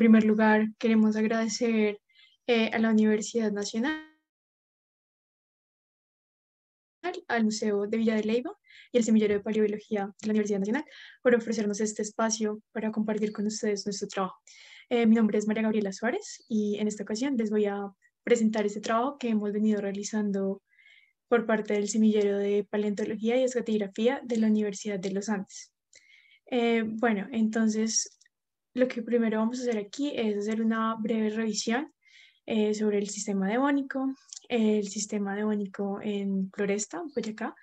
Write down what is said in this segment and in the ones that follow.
primer lugar, queremos agradecer eh, a la Universidad Nacional, al Museo de Villa de Leyva y al Semillero de Paleobiología de la Universidad Nacional por ofrecernos este espacio para compartir con ustedes nuestro trabajo. Eh, mi nombre es María Gabriela Suárez y en esta ocasión les voy a presentar este trabajo que hemos venido realizando por parte del Semillero de Paleontología y Escatigrafía de la Universidad de los Andes. Eh, bueno, entonces lo que primero vamos a hacer aquí es hacer una breve revisión eh, sobre el sistema bónico, el sistema bónico en Floresta, Boyacá,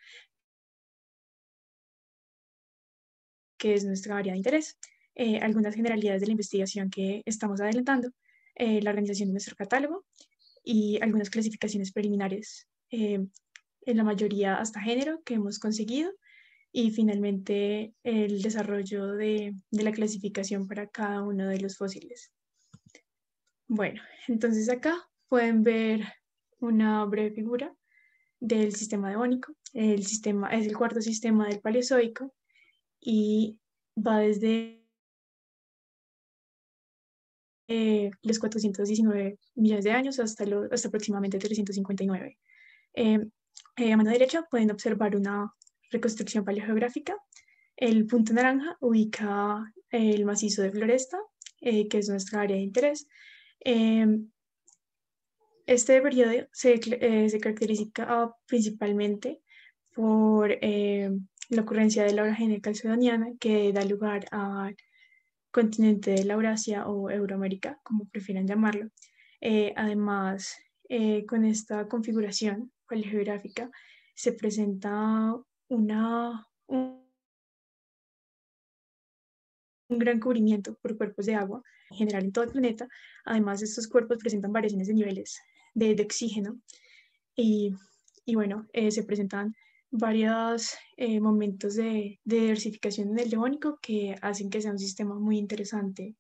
que es nuestra área de interés, eh, algunas generalidades de la investigación que estamos adelantando, eh, la organización de nuestro catálogo y algunas clasificaciones preliminares, en la mayoría hasta género que hemos conseguido y finalmente el desarrollo de, la clasificación para cada uno de los fósiles. Bueno, entonces acá pueden ver una breve figura del sistema devónico. El sistema es el cuarto sistema del Paleozoico y va desde eh, los 419 millones de años hasta, hasta aproximadamente 359. Eh, eh, a mano derecha pueden observar una reconstrucción paleogeográfica. El punto naranja ubica el macizo de floresta, eh, que es nuestra área de interés. Em, este periodo eh, se, caracteriza principalmente por em, la ocurrencia de la orogenia calcedoniana, que da lugar al continente de la o Euroamérica, como prefieran llamarlo. Eh, además, con esta configuración geográfica se presenta una, un, gran cubrimiento por cuerpos de agua en general en todo el planeta. Además, estos cuerpos presentan variaciones de niveles de, oxígeno y, bueno, eh, se presentan varios eh, momentos de, diversificación en el leónico que hacen que sea un sistema muy interesante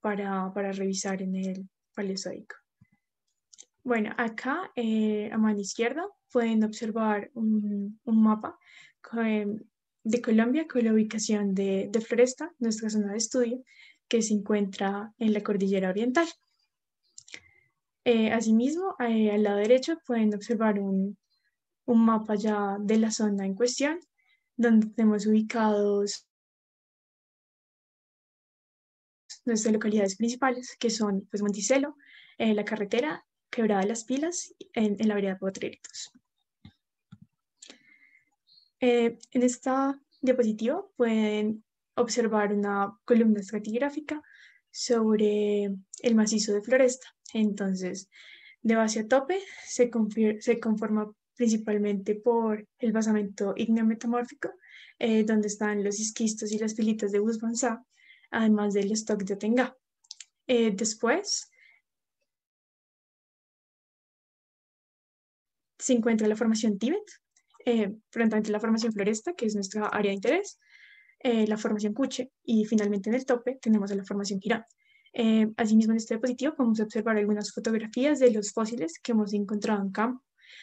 para, para revisar en el Paleozoico. Bueno, acá eh, a mano izquierda pueden observar un, mapa de Colombia con la ubicación de, de, Floresta, nuestra zona de estudio, que se encuentra en la cordillera oriental. Eh, asimismo, eh, al lado derecho pueden observar un, mapa ya de la zona en cuestión, donde tenemos ubicados nuestras localidades principales, que son pues, la carretera Quebrada de las Pilas, en, la variedad de Eh, en esta diapositiva pueden observar una columna estratigráfica sobre el macizo de floresta. Entonces, de base a tope se, conforma principalmente por el basamento ígneo-metamórfico, eh, donde están los esquistos y las filitas de Guzmanzá, además del stock de Tenga. Eh, después, se encuentra la formación Tíbet, eh, la formación Floresta, que es nuestra área de interés, eh, la formación Cuche y finalmente en el tope tenemos a la formación Girón. Eh, asimismo, en este diapositivo podemos observar algunas fotografías de los fósiles que hemos encontrado en campo.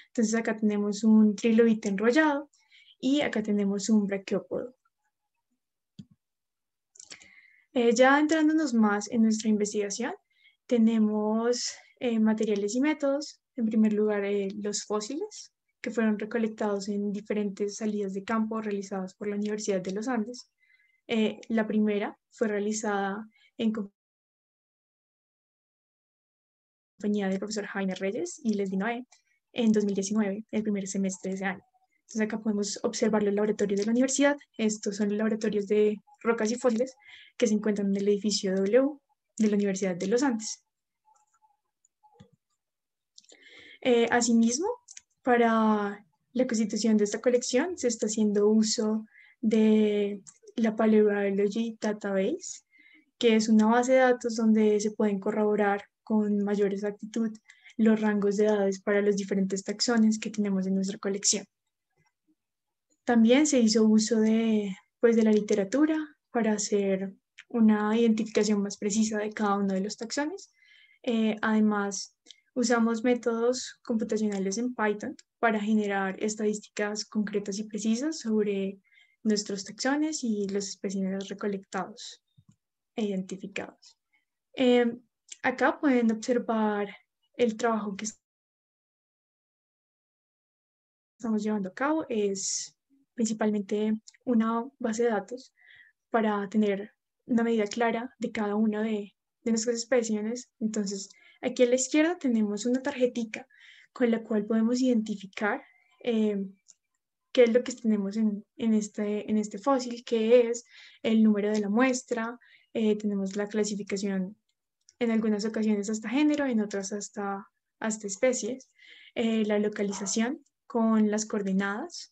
Entonces acá tenemos un trilobite enrollado y acá tenemos un brachiópodo. Eh, ya entrándonos más en nuestra investigación, tenemos materiales y métodos, en primer lugar, eh, los fósiles, que fueron recolectados en diferentes salidas de campo realizadas por la Universidad de los Andes. Eh, la primera fue realizada en compañía del profesor Jaime Reyes y Les Noé en 2019, el primer semestre de ese año. Entonces acá podemos observar los laboratorios de la universidad. Estos son los laboratorios de rocas y fósiles que se encuentran en el edificio W de la Universidad de los Andes. Eh, asimismo, para la constitución de esta colección se está haciendo uso de la Paleobiology Database, que es una base de datos donde se pueden corroborar con mayor exactitud los rangos de edades para los diferentes taxones que tenemos en nuestra colección. También se hizo uso de, pues, de la literatura para hacer una identificación más precisa de cada uno de los taxones. Eh, además, Usamos métodos computacionales en Python para generar estadísticas concretas y precisas sobre nuestros taxones y los especímenes recolectados e identificados. Em, acá pueden observar el trabajo que estamos llevando a cabo. Es principalmente una base de datos para tener una medida clara de cada una de, de nuestras especies. Entonces, Aquí a la izquierda tenemos una tarjetica con la cual podemos identificar em, qué es lo que tenemos en, este, este, fósil, qué es el número de la muestra, eh, tenemos la clasificación en algunas ocasiones hasta género, en otras hasta, hasta especies, eh, la localización con las coordenadas,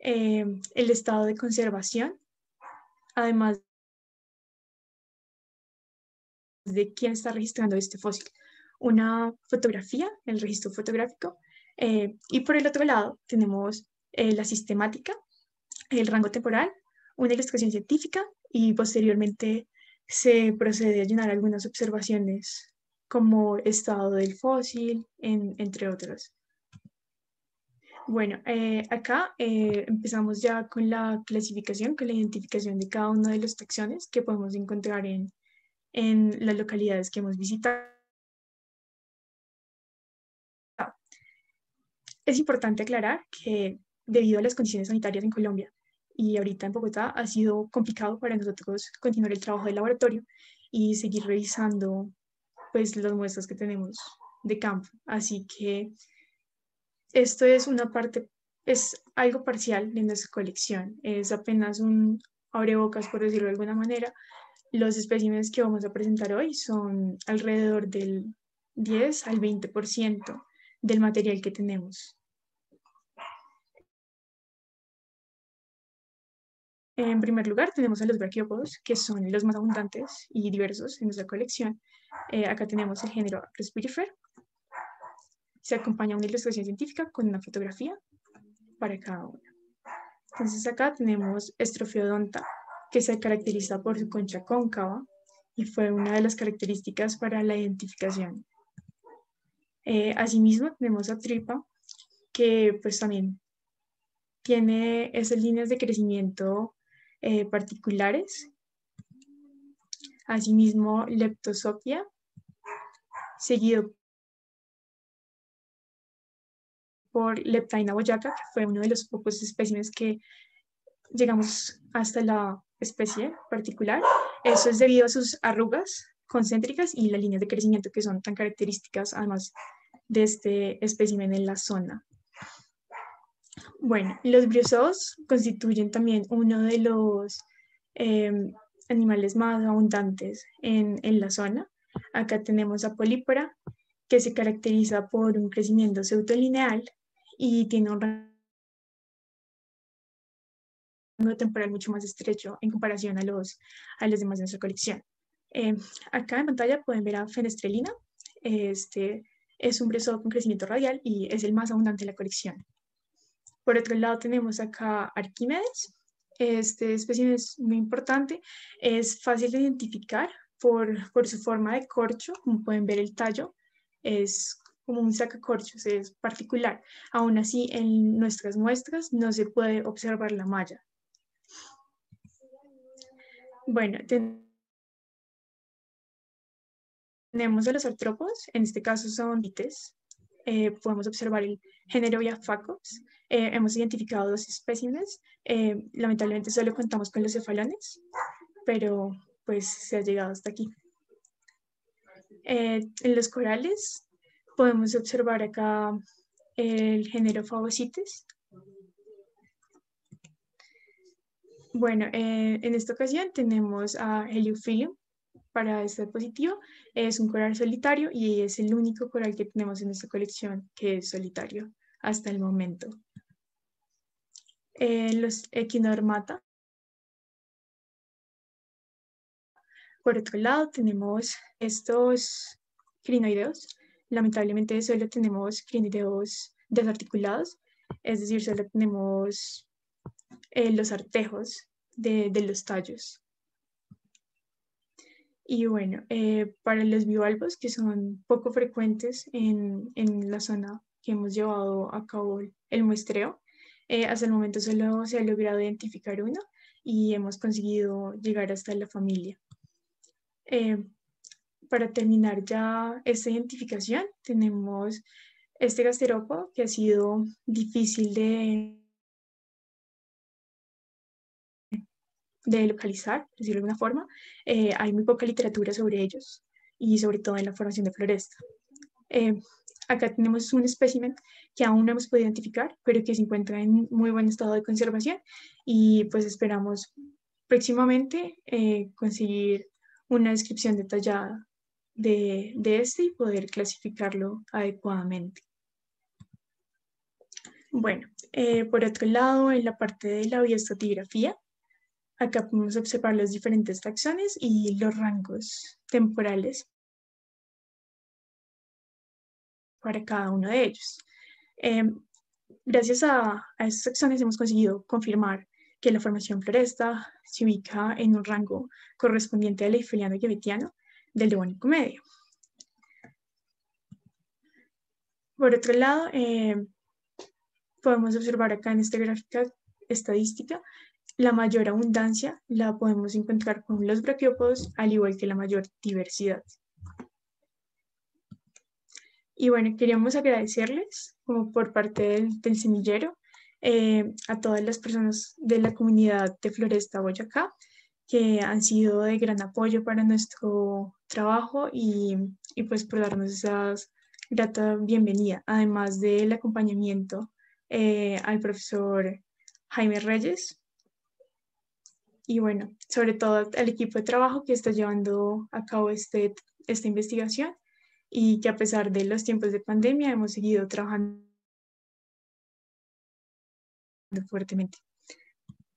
em, el estado de conservación, además de quién está registrando este fósil una fotografía, el registro fotográfico, eh, y por el otro lado tenemos eh, la sistemática, el rango temporal, una ilustración científica y posteriormente se procede a llenar algunas observaciones como estado del fósil, entre otros. Bueno, eh, acá empezamos ya con la clasificación, con la identificación de cada uno de los taxones que podemos encontrar en las localidades que hemos visitado. Es importante aclarar que debido a las condiciones sanitarias en Colombia y ahorita en Bogotá ha sido complicado para nosotros continuar el trabajo del laboratorio y seguir revisando pues las muestras que tenemos de campo. Así que esto es una parte, es algo parcial de nuestra colección, es apenas un abrebocas por decirlo de alguna manera. Los especímenes que vamos a presentar hoy son alrededor del 10 al 20% del material que tenemos. En primer lugar, tenemos a los braquiópodos, que son los más abundantes y diversos en nuestra colección. Eh, acá tenemos el género Respirifer. Se acompaña una ilustración científica con una fotografía para cada uno. Entonces acá tenemos Estrofiodonta, que se caracteriza por su concha cóncava y fue una de las características para la identificación eh, asimismo, tenemos a Tripa, que pues también tiene esas líneas de crecimiento eh, particulares. Asimismo, Leptosopia, seguido por Leptaina boyaca, que fue uno de los pocos especímenes que llegamos hasta la especie particular. Eso es debido a sus arrugas, concéntricas y las líneas de crecimiento que son tan características además de este espécimen en la zona. Bueno, los briozoos constituyen también uno de los em, animales más abundantes en, la zona. Acá tenemos a Polípora, que se caracteriza por un crecimiento pseudolineal y tiene un rango temporal mucho más estrecho en comparación a los, a los demás de nuestra colección. Eh, acá en pantalla pueden ver a fenestrelina. Este es un brezo con crecimiento radial y es el más abundante de la colección. Por otro lado tenemos acá Arquímedes. Este especie es muy importante, es fácil de identificar por, su forma de corcho, como pueden ver el tallo, es como un sacacorchos, es particular. Aún así, en nuestras muestras no se puede observar la malla. Bueno, tenemos tenemos a los artrópodos, en este caso son vites. Eh, podemos observar el género viafacos. Eh, hemos identificado dos espécimes. Eh, lamentablemente solo contamos con los cefalones, pero pues se ha llegado hasta aquí. en los corales podemos observar acá el género Fagocites. Bueno, en esta ocasión tenemos a Heliophilium, para este positivo, Es un coral solitario y es el único coral que tenemos en nuestra colección que es solitario hasta el momento. Eh, los equinormata. Por otro lado tenemos estos crinoideos. Lamentablemente solo tenemos crinoideos desarticulados, es decir, solo tenemos eh, los artejos de los tallos. Y bueno, eh, para los bivalvos que son poco frecuentes en, en, la zona que hemos llevado a cabo el muestreo, eh, hasta el momento solo se ha logrado identificar uno y hemos conseguido llegar hasta la familia. Eh, para terminar ya esta identificación, tenemos este gasterópodo que ha sido difícil de de localizar, decirlo de alguna forma. Eh, hay muy poca literatura sobre ellos y sobre todo en la formación de floresta. Eh, acá tenemos un espécimen que aún no hemos podido identificar, pero que se encuentra en muy buen estado de conservación y pues esperamos próximamente eh, conseguir una descripción detallada de, este y poder clasificarlo adecuadamente. Bueno, por otro lado, en la parte de la biostratigrafía, Acá podemos observar las diferentes taxones y los rangos temporales para cada uno de ellos. Em, gracias a, a estas taxones hemos conseguido confirmar que la formación floresta se ubica en un rango correspondiente al eifeliano y del Devónico medio. Por otro lado, em, podemos observar acá en esta gráfica estadística la mayor abundancia la podemos encontrar con los braquiópodos, al igual que la mayor diversidad. Y bueno, queríamos agradecerles, como por parte del, semillero, eh, a todas las personas de la comunidad de Floresta Boyacá, que han sido de gran apoyo para nuestro trabajo y, pues por darnos esa grata bienvenida, además del acompañamiento eh, al profesor Jaime Reyes, y bueno, sobre todo al equipo de trabajo que está llevando a cabo este, esta investigación y que a pesar de los tiempos de pandemia hemos seguido trabajando fuertemente.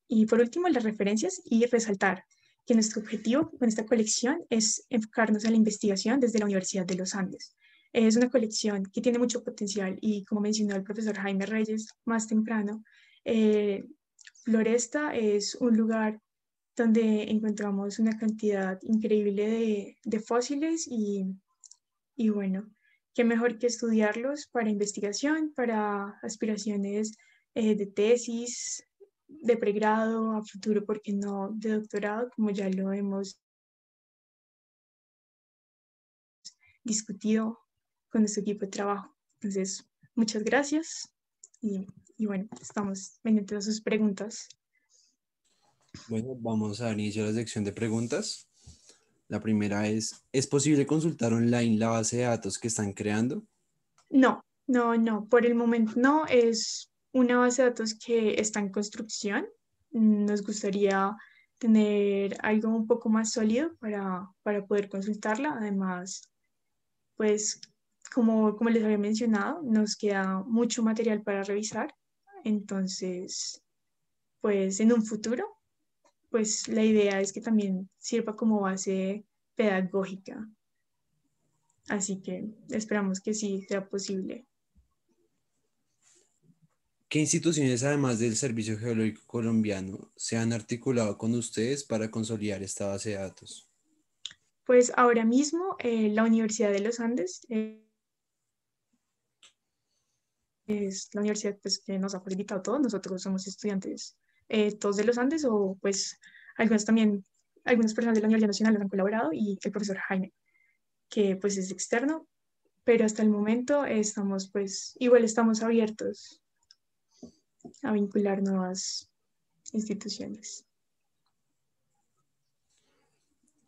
Y por último, las referencias y resaltar que nuestro objetivo con esta colección es enfocarnos a la investigación desde la Universidad de los Andes. Es una colección que tiene mucho potencial y, como mencionó el profesor Jaime Reyes más temprano, eh, Floresta es un lugar donde encontramos una cantidad increíble de, de fósiles y, y, bueno, qué mejor que estudiarlos para investigación, para aspiraciones eh, de tesis, de pregrado, a futuro, porque no de doctorado, como ya lo hemos discutido con nuestro equipo de trabajo. Entonces, muchas gracias y, y bueno, estamos pendientes todas sus preguntas. Bueno, vamos a iniciar la sección de preguntas. La primera es, ¿es posible consultar online la base de datos que están creando? No, no, no, por el momento no. Es una base de datos que está en construcción. Mm, nos gustaría tener algo un poco más sólido para, para poder consultarla. Además, pues como, como les había mencionado, nos queda mucho material para revisar. Entonces, pues en un futuro pues la idea es que también sirva como base pedagógica. Así que esperamos que sí sea posible. ¿Qué instituciones, además del Servicio Geológico Colombiano, se han articulado con ustedes para consolidar esta base de datos? Pues ahora mismo eh, la Universidad de los Andes eh, es la universidad pues, que nos ha facilitado todo. Nosotros somos estudiantes eh, todos de los Andes o pues algunas también, algunas personas de la Universidad Nacional han colaborado y el profesor Jaime, que pues es externo, pero hasta el momento estamos pues, igual estamos abiertos a vincular nuevas instituciones.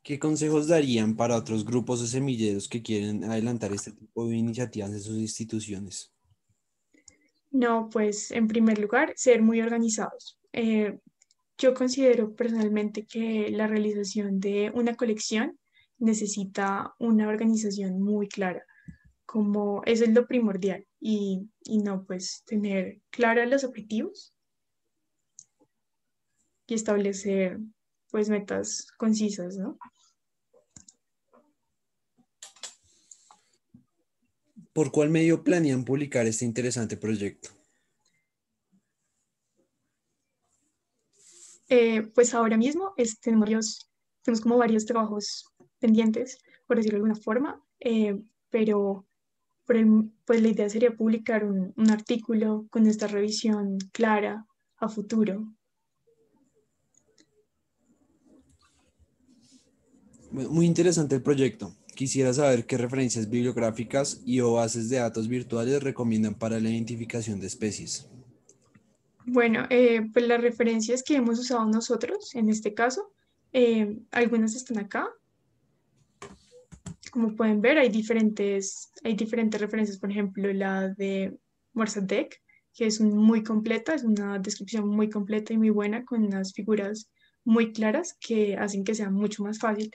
¿Qué consejos darían para otros grupos de semilleros que quieren adelantar este tipo de iniciativas en sus instituciones? No, pues en primer lugar, ser muy organizados. Eh, yo considero personalmente que la realización de una colección necesita una organización muy clara, como eso es lo primordial, y, no pues tener claros los objetivos y establecer pues metas concisas, ¿no? ¿Por cuál medio planean publicar este interesante proyecto? Eh, pues ahora mismo tenemos, varios, tenemos como varios trabajos pendientes, por decirlo de alguna forma, eh, pero pues la idea sería publicar un, artículo con esta revisión clara a futuro. Muy interesante el proyecto. Quisiera saber qué referencias bibliográficas y o bases de datos virtuales recomiendan para la identificación de especies. Bueno, eh, pues las referencias que hemos usado nosotros en este caso, eh, algunas están acá. Como pueden ver, hay diferentes, hay diferentes referencias, por ejemplo, la de Morzadec, que es muy completa, es una descripción muy completa y muy buena con unas figuras muy claras que hacen que sea mucho más fácil.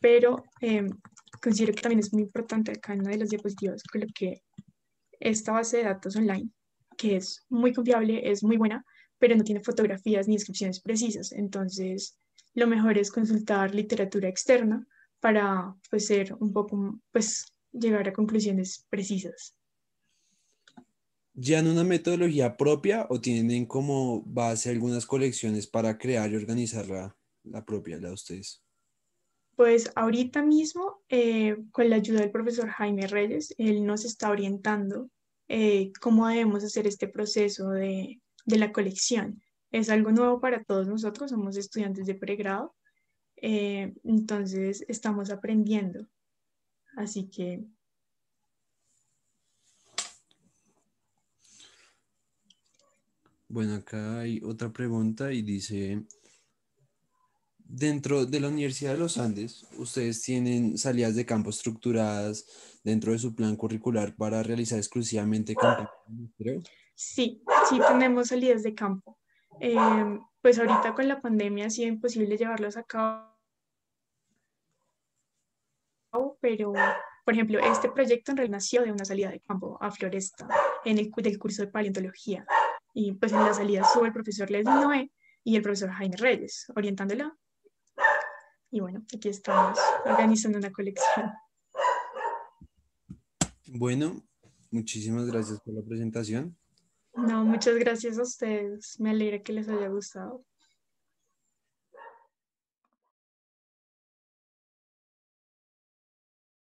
Pero eh, considero que también es muy importante acá en una de las diapositivas que esta base de datos online, que es muy confiable, es muy buena, pero no tiene fotografías ni inscripciones precisas. Entonces, lo mejor es consultar literatura externa para pues, un poco, pues llegar a conclusiones precisas. Ya en una metodología propia o tienen como base algunas colecciones para crear y organizar la, propia, la de ustedes? pues ahorita mismo, eh, con la ayuda del profesor Jaime Reyes, él nos está orientando eh, cómo debemos hacer este proceso de, la colección. Es algo nuevo para todos nosotros, somos estudiantes de pregrado, eh, entonces estamos aprendiendo. Así que... Bueno, acá hay otra pregunta y dice, dentro de la Universidad de los Andes, ustedes tienen salidas de campo estructuradas dentro de su plan curricular para realizar exclusivamente campañas. Sí, sí tenemos salidas de campo. Em, pues ahorita con la pandemia ha sido imposible llevarlos a cabo, pero por ejemplo, este proyecto en realidad nació de una salida de campo a Floresta en el del curso de paleontología. Y pues en la salida sube el profesor Leslie Noé y el profesor Jaime Reyes, orientándola y bueno, aquí estamos organizando una colección. Bueno, muchísimas gracias por la presentación. No, muchas gracias a ustedes. Me alegra que les haya gustado.